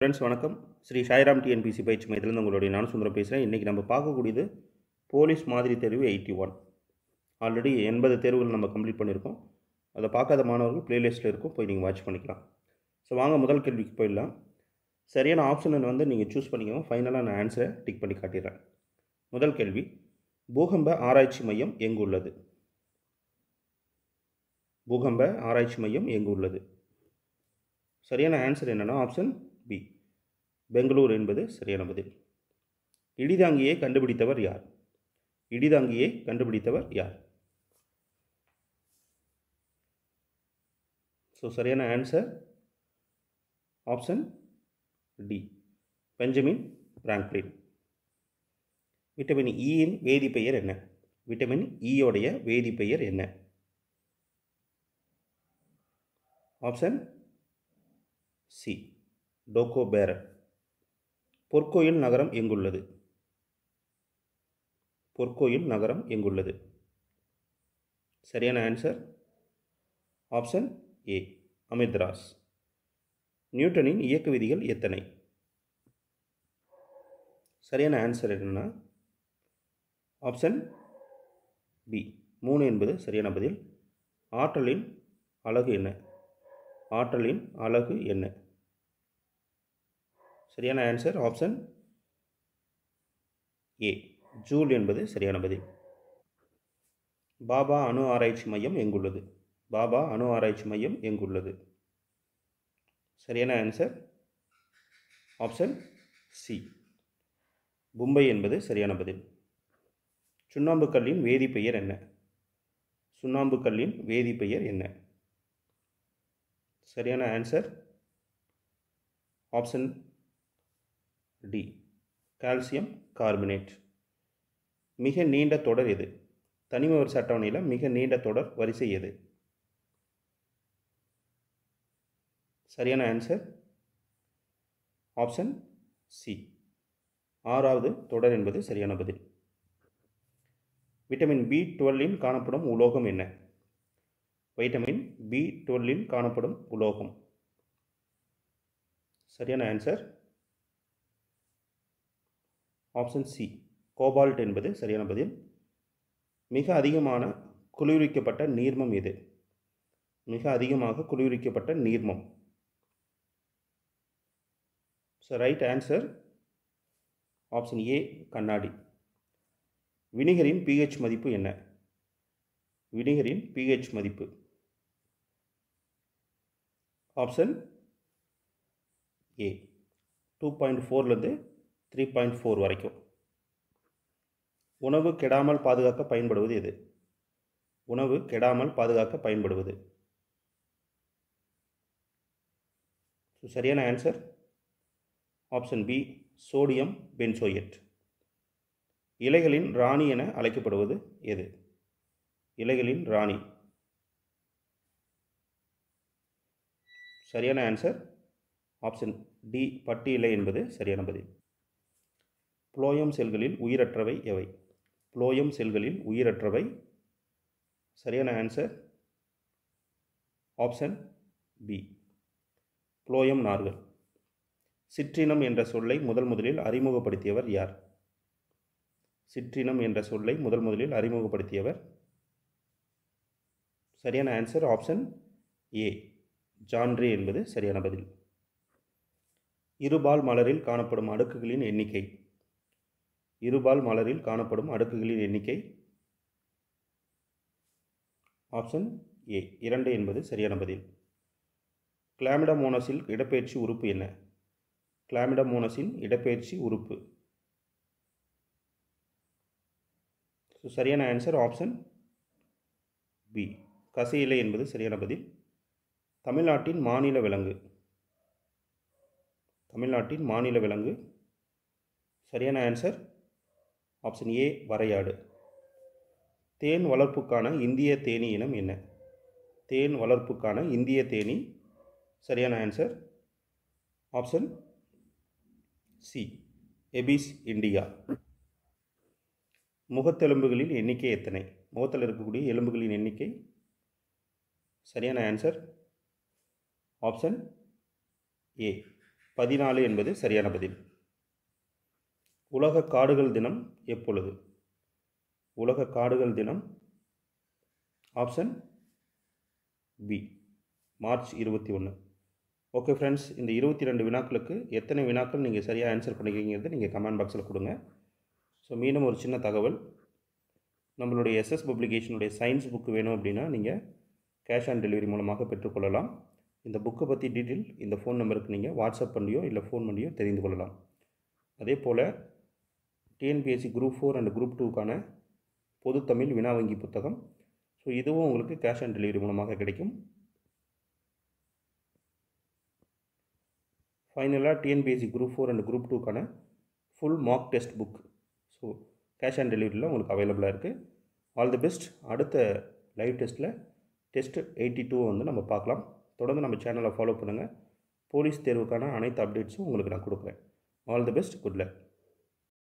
friends வணக்கம் Sri Sairam TNPSC பயிற்சி மையத்திலிருந்து உங்களுடைய நான் சுந்தரம் பேசுகிறேன் இன்றைக்கி நம்ம பார்க்கக்கூடியது போலீஸ் மாதிரி தேர்வு எயிட்டி ஒன் ஆல்ரெடி எண்பது தேர்வுகள் நம்ம கம்ப்ளீட் பண்ணியிருக்கோம் அதை பார்க்காத மாணவர்கள் ப்ளேலிஸ்ட்டில் இருக்கும் போய் நீங்கள் வாட்ச் பண்ணிக்கலாம் ஸோ வாங்க முதல் கேள்விக்கு போயிடலாம் சரியான ஆப்ஷனை வந்து நீங்கள் சூஸ் பண்ணிக்கோங்க ஃபைனலாக நான் ஆன்சரை டிக் பண்ணி காட்டிடுறேன் முதல் கேள்வி பூகம்ப ஆராய்ச்சி மையம் எங்கு உள்ளது பூகம்ப ஆராய்ச்சி மையம் எங்கு உள்ளது சரியான ஆன்சர் என்னென்னா ஆப்ஷன் பி பெங்களூர் என்பது சரியான பதில் இடிதாங்கியை கண்டுபிடித்தவர் யார் இடிதாங்கியை கண்டுபிடித்தவர் யார் ஸோ சரியான answer option D Benjamin Franklin vitamin இயின் e வேதிப்பெயர் என்ன விட்டமின் இயோடைய e வேதிப்பெயர் என்ன ஆப்ஷன் சி பேர பொற்கோயில் நகரம் எங்குள்ளது பொற்கோயில் நகரம் எங்குள்ளது சரியான ஆன்சர் ஆப்ஷன் ஏ அமித்ராஸ் நியூட்டனின் இயக்க விதிகள் எத்தனை சரியான ஆன்சர் என்னென்னா ஆப்ஷன் பி மூணு என்பது சரியான பதில் ஆற்றலின் அழகு என்ன ஆற்றலின் அழகு என்ன சரியான ஆன்சர் ஆப்ஷன் ஏ ஜூல் என்பது சரியான பதில் பாபா அணு ஆராய்ச்சி மையம் எங்குள்ளது பாபா அணு ஆராய்ச்சி மையம் எங்குள்ளது சரியான ஆன்சர் ஆப்ஷன் சி மும்பை என்பது சரியான பதில் சுண்ணாம்பு கல்லின் வேதிப்பெயர் என்ன சுண்ணாம்பு கல்லின் வேதிப்பெயர் என்ன சரியான answer option D calcium carbonate மிக நீண்ட தொடர் எது தனிம வரிசை அட்டவணையில் மிக நீண்ட தொடர் வரிசை எது சரியான ஆன்சர் ஆப்ஷன் சி ஆறாவது தொடர் என்பது சரியான பதில் விட்டமின் பி டுவெல்லில் காணப்படும் உலோகம் என்ன வைட்டமின் பி டுவெல்லில் காணப்படும் உலோகம் சரியான ஆன்சர் ஆப்ஷன் சி கோபால்ட் என்பது சரியான பதில் மிக அதிகமான குளிர்விக்கப்பட்ட நீர்மம் எது மிக அதிகமாக குளிர்விக்கப்பட்ட நீர்மம் so right answer option A கண்ணாடி வினிகரின் பிஹெச் மதிப்பு என்ன வினிகரின் பிஹெச் மதிப்பு ஆப்ஷன் ஏ டூ பாயிண்ட் ஃபோர்லேருந்து த்ரீ பாயிண்ட் ஃபோர் வரைக்கும் உணவு கெடாமல் பாதுகாக்க பயன்படுவது எது உணவு கெடாமல் பாதுகாக்க பயன்படுவது சரியான answer option B sodium benzoate இலைகளின் ராணி என அழைக்கப்படுவது எது இலைகளின் ராணி சரியான ஆன்சர் ஆப்ஷன் டி பட்டி இலை என்பது சரியான பதில் புளோயம் செல்களில் உயிரற்றவை எவை புளோயம் செல்களில் உயிரற்றவை சரியான ஆன்சர் ஆப்ஷன் பி புளோயம் நார்கள் சிற்றினம் என்ற சொல்லை முதல் முதலில் அறிமுகப்படுத்தியவர் யார் சிற்றினம் என்ற சொல்லை முதல் முதலில் அறிமுகப்படுத்தியவர் சரியான ஆன்சர் ஆப்ஷன் ஏ ஜான்ரி என்பது சரியான பதில் இருபால் மலரில் காணப்படும் அடுக்குகளின் எண்ணிக்கை இருபால் மலரில் காணப்படும் அடுக்குகளின் எண்ணிக்கை ஆப்ஷன் ஏ இரண்டு என்பது சரியான பதில் கிளாமிடமோனஸில் இடப்பெயர்ச்சி உறுப்பு என்ன கிளாமிடமோனஸின் இடப்பெயர்ச்சி உறுப்பு ஸோ சரியான ஆன்சர் ஆப்ஷன் பி கசையிலை என்பது சரியான பதில் தமிழ்நாட்டின் மாநில விலங்கு தமிழ்நாட்டின் மாநில விலங்கு சரியான ஆன்சர் ஆப்ஷன் ஏ வரையாடு தேன் வளர்ப்புக்கான இந்திய தேனி இனம் என்ன தேன் வளர்ப்புக்கான இந்திய தேனி சரியான answer option C Apis India முகத்தெலும்புகளின் எண்ணிக்கை எத்தனை முகத்தில் இருக்கக்கூடிய எலும்புகளின் எண்ணிக்கை சரியான ஆன்சர் ஆப்ஷன் ஏ பதினாலு என்பது சரியான பதில் உலக காடுகள் தினம் எப்பொழுது உலக காடுகள் தினம் ஆப்ஷன் பி மார்ச் இருபத்தி ஒன்று ஓகே ஃப்ரெண்ட்ஸ் இந்த இருபத்தி ரெண்டு வினாக்களுக்கு எத்தனை வினாக்கள் நீங்கள் சரியாக ஆன்சர் பண்ணிக்கிறீங்கிறது நீங்கள் கமெண்ட் பாக்ஸில் கொடுங்க ஸோ மீண்டும் ஒரு சின்ன தகவல் நம்மளுடைய எஸ்எஸ் பப்ளிகேஷனுடைய சயின்ஸ் புக்கு வேணும் அப்படின்னா நீங்கள் கேஷ் ஆன் டெலிவரி மூலமாக பெற்றுக்கொள்ளலாம் இந்த புக்கை பற்றி டீட்டெயில் இந்த ஃபோன் நம்பருக்கு நீங்கள் வாட்ஸ்அப் பண்ணியோ இல்லை ஃபோன் பண்ணியோ தெரிந்து கொள்ளலாம் அதே போல் TNPSC group four and group டூக்கான பொது தமிழ் வினா வங்கி புத்தகம் ஸோ இதுவும் உங்களுக்கு கேஷ் ஆன் டெலிவரி மூலமாக கிடைக்கும் ஃபைனலாக TNPSC group four and group டூக்கான full mark test book so cash on டெலிவரியில் உங்களுக்கு அவைலபிளாக இருக்குது ஆல் தி பெஸ்ட் அடுத்த லைவ் டெஸ்ட்டில் டெஸ்ட் எயிட்டி டூ வந்து நம்ம பார்க்கலாம் தொடர்ந்து நம்ம சேனலை ஃபாலோ பண்ணுங்கள் போலீஸ் தேர்வுக்கான அனைத்து அப்டேட்ஸும் உங்களுக்கு நான் கொடுக்குறேன் all the best good luck